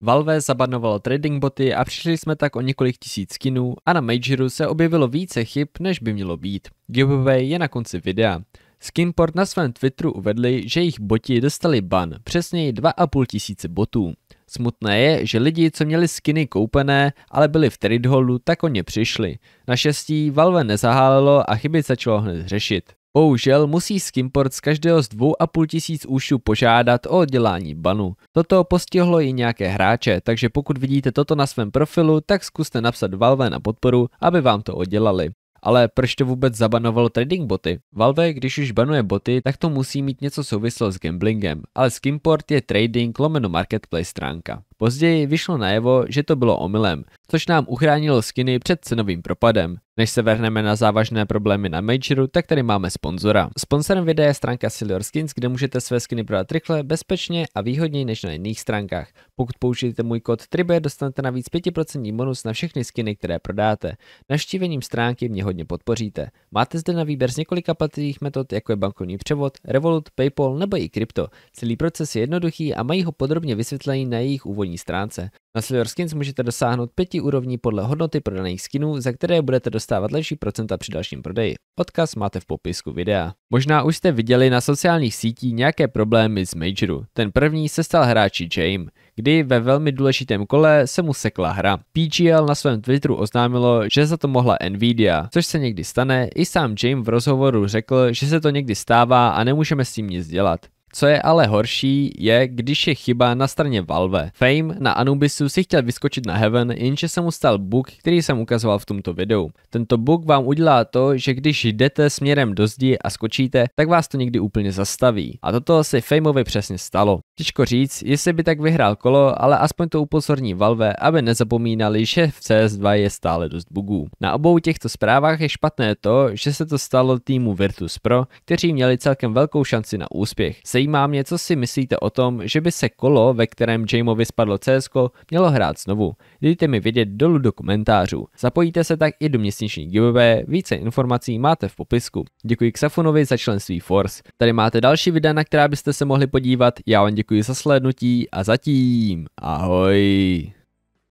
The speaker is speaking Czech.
Valve zabanovalo trading boty a přišli jsme tak o několik tisíc skinů a na Majoru se objevilo více chyb, než by mělo být. Giveaway je na konci videa. Skinport na svém Twitteru uvedli, že jejich boti dostali ban, přesněji 2,5 tisíce botů. Smutné je, že lidi, co měli skiny koupené, ale byli v tradeholu, tak o ně přišli. Naštěstí Valve nezahálelo a chyby začalo hned řešit. Bohužel musí Skimport z každého z dvou a půl tisíc ušů požádat o oddělání banu. Toto postihlo i nějaké hráče, takže pokud vidíte toto na svém profilu, tak zkuste napsat Valve na podporu, aby vám to oddělali. Ale proč to vůbec zabanovalo trading boty? Valve, když už banuje boty, tak to musí mít něco souvislo s gamblingem, ale Skimport je trading lomeno marketplace stránka. Později vyšlo najevo, že to bylo omylem, což nám uchránilo skiny před cenovým propadem. Než se vrhneme na závažné problémy na Majoru, tak tady máme sponzora. Sponzorem videa je stránka Silver Skins, kde můžete své skiny prodat rychle, bezpečně a výhodněji než na jiných stránkách. Pokud použijete můj kód TRIBE, dostanete navíc 5% bonus na všechny skiny, které prodáte. Navštívením stránky mě hodně podpoříte. Máte zde na výběr z několika platných metod, jako je bankovní převod, Revolut, PayPal nebo i krypto. Celý proces je jednoduchý a mají ho podrobně vysvětlený na jejich úvodní obchodní stránce. Na Silver Skins můžete dosáhnout pěti úrovní podle hodnoty prodaných skinů, za které budete dostávat lepší procenta při dalším prodeji. Odkaz máte v popisku videa. Možná už jste viděli na sociálních sítích nějaké problémy s Majoru. Ten první se stal hráči James, kdy ve velmi důležitém kole se mu sekla hra. PGL na svém Twitteru oznámilo, že za to mohla Nvidia, což se někdy stane, i sám James v rozhovoru řekl, že se to někdy stává a nemůžeme s tím nic dělat. Co je ale horší, je, když je chyba na straně Valve. Fame na Anubisu si chtěl vyskočit na Heaven, jenže se mu stal bug, který jsem ukazoval v tomto videu. Tento bug vám udělá to, že když jdete směrem do zdi a skočíte, tak vás to někdy úplně zastaví. A toto se Fameovi přesně stalo. Těžko říct, jestli by tak vyhrál kolo, ale aspoň to upozorní Valve, aby nezapomínali, že v CS2 je stále dost bugů. Na obou těchto zprávách je špatné to, že se to stalo týmu Virtus Pro, kteří měli celkem velkou šanci na úspěch. Se Zajímá mě, co si myslíte o tom, že by se kolo, ve kterém Jamovi spadlo CS, mělo hrát znovu. Dejte mi vědět dolů do komentářů. Zapojíte se tak i do měsíční giveaway, více informací máte v popisku. Děkuji Xafonovi za členství Force. Tady máte další videa, na která byste se mohli podívat. Já vám děkuji za slednutí a zatím ahoj.